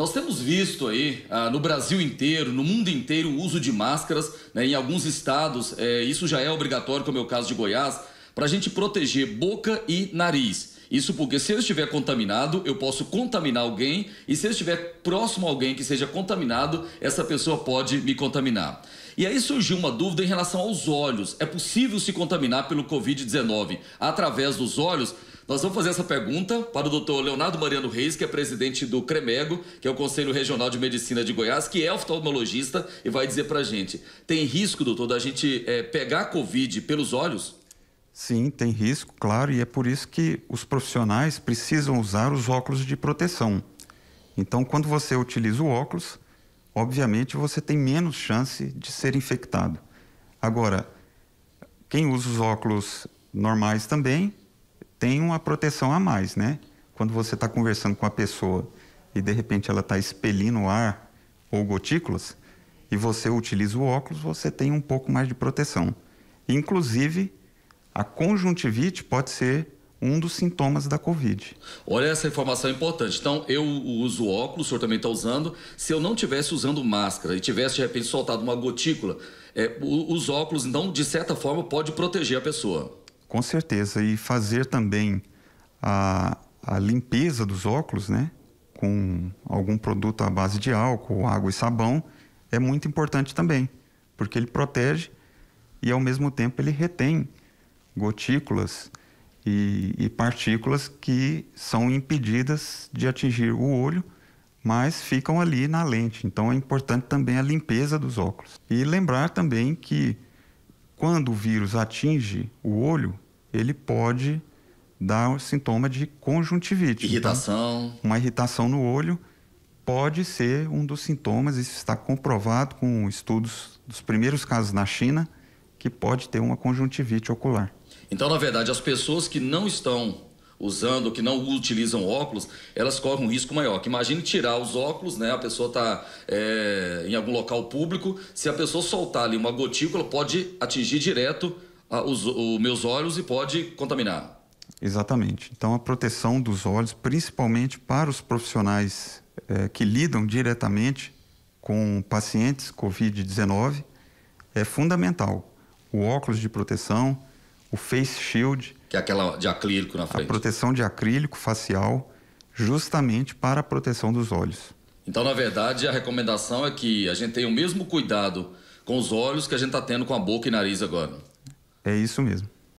Nós temos visto aí ah, no Brasil inteiro, no mundo inteiro, o uso de máscaras. Né, em alguns estados, é, isso já é obrigatório, como é o caso de Goiás, para a gente proteger boca e nariz. Isso porque se eu estiver contaminado, eu posso contaminar alguém e se eu estiver próximo a alguém que seja contaminado, essa pessoa pode me contaminar. E aí surgiu uma dúvida em relação aos olhos. É possível se contaminar pelo Covid-19 através dos olhos? Nós vamos fazer essa pergunta para o doutor Leonardo Mariano Reis, que é presidente do CREMEGO, que é o Conselho Regional de Medicina de Goiás, que é oftalmologista e vai dizer para a gente: tem risco, doutor, da gente é, pegar Covid pelos olhos? Sim, tem risco, claro, e é por isso que os profissionais precisam usar os óculos de proteção. Então, quando você utiliza o óculos, obviamente você tem menos chance de ser infectado. Agora, quem usa os óculos normais também tem uma proteção a mais, né? Quando você está conversando com a pessoa e de repente ela está expelindo ar ou gotículas e você utiliza o óculos, você tem um pouco mais de proteção. Inclusive, a conjuntivite pode ser um dos sintomas da Covid. Olha essa informação é importante. Então, eu uso óculos, o senhor também está usando. Se eu não tivesse usando máscara e tivesse, de repente, soltado uma gotícula, é, os óculos, então, de certa forma, pode proteger a pessoa. Com certeza. E fazer também a, a limpeza dos óculos, né? Com algum produto à base de álcool, água e sabão, é muito importante também, porque ele protege e ao mesmo tempo ele retém gotículas e, e partículas que são impedidas de atingir o olho, mas ficam ali na lente. Então é importante também a limpeza dos óculos. E lembrar também que quando o vírus atinge o olho, ele pode dar o sintoma de conjuntivite. Então, irritação. Então, uma irritação no olho pode ser um dos sintomas, isso está comprovado com estudos dos primeiros casos na China, que pode ter uma conjuntivite ocular. Então, na verdade, as pessoas que não estão usando, que não utilizam óculos, elas correm um risco maior. Que imagine tirar os óculos, né? A pessoa está é, em algum local público, se a pessoa soltar ali uma gotícula, pode atingir direto os, os meus olhos e pode contaminar. Exatamente. Então, a proteção dos olhos, principalmente para os profissionais é, que lidam diretamente com pacientes COVID-19, é fundamental. O óculos de proteção, o face shield, que é aquela de acrílico na frente. A proteção de acrílico facial, justamente para a proteção dos olhos. Então, na verdade, a recomendação é que a gente tenha o mesmo cuidado com os olhos que a gente está tendo com a boca e nariz agora. É isso mesmo.